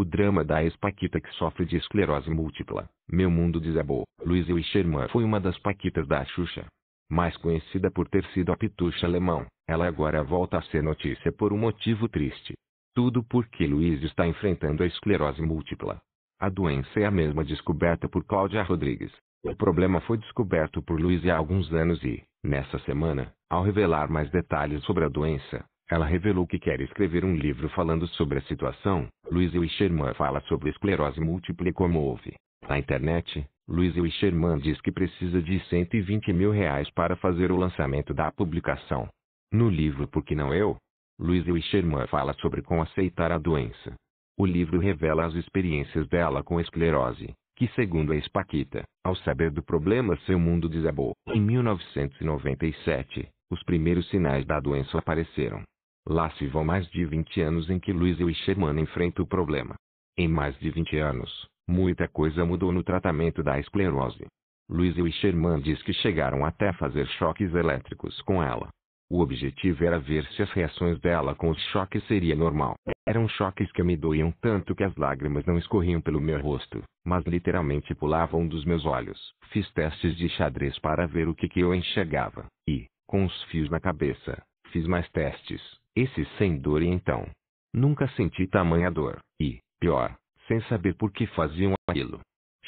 O drama da ex-paquita que sofre de esclerose múltipla. Meu mundo desabou. Luiz e foi uma das paquitas da Xuxa. Mais conhecida por ter sido a pitucha alemão, ela agora volta a ser notícia por um motivo triste. Tudo porque Luiz está enfrentando a esclerose múltipla. A doença é a mesma descoberta por Cláudia Rodrigues. O problema foi descoberto por Luiz há alguns anos e, nessa semana, ao revelar mais detalhes sobre a doença, ela revelou que quer escrever um livro falando sobre a situação. Luiz Sherman fala sobre esclerose múltipla e como houve. Na internet, Luiz Sherman diz que precisa de 120 mil reais para fazer o lançamento da publicação. No livro Por que Não Eu? Luiz Sherman fala sobre como aceitar a doença. O livro revela as experiências dela com esclerose, que segundo a Espaquita, ao saber do problema seu mundo desabou. Em 1997, os primeiros sinais da doença apareceram. Lá se vão mais de 20 anos em que Luiz e Sherman enfrentam o problema. Em mais de 20 anos, muita coisa mudou no tratamento da esclerose. Luiz e Sherman diz que chegaram até a fazer choques elétricos com ela. O objetivo era ver se as reações dela com os choques seria normal. Eram choques que me doíam tanto que as lágrimas não escorriam pelo meu rosto, mas literalmente pulavam dos meus olhos. Fiz testes de xadrez para ver o que, que eu enxergava, e, com os fios na cabeça, Fiz mais testes. Esse sem dor e então. Nunca senti tamanha dor. E, pior, sem saber por que faziam aquilo.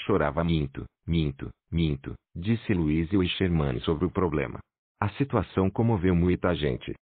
Chorava minto, minto, minto, disse Luiz e o Sherman sobre o problema. A situação comoveu muita gente.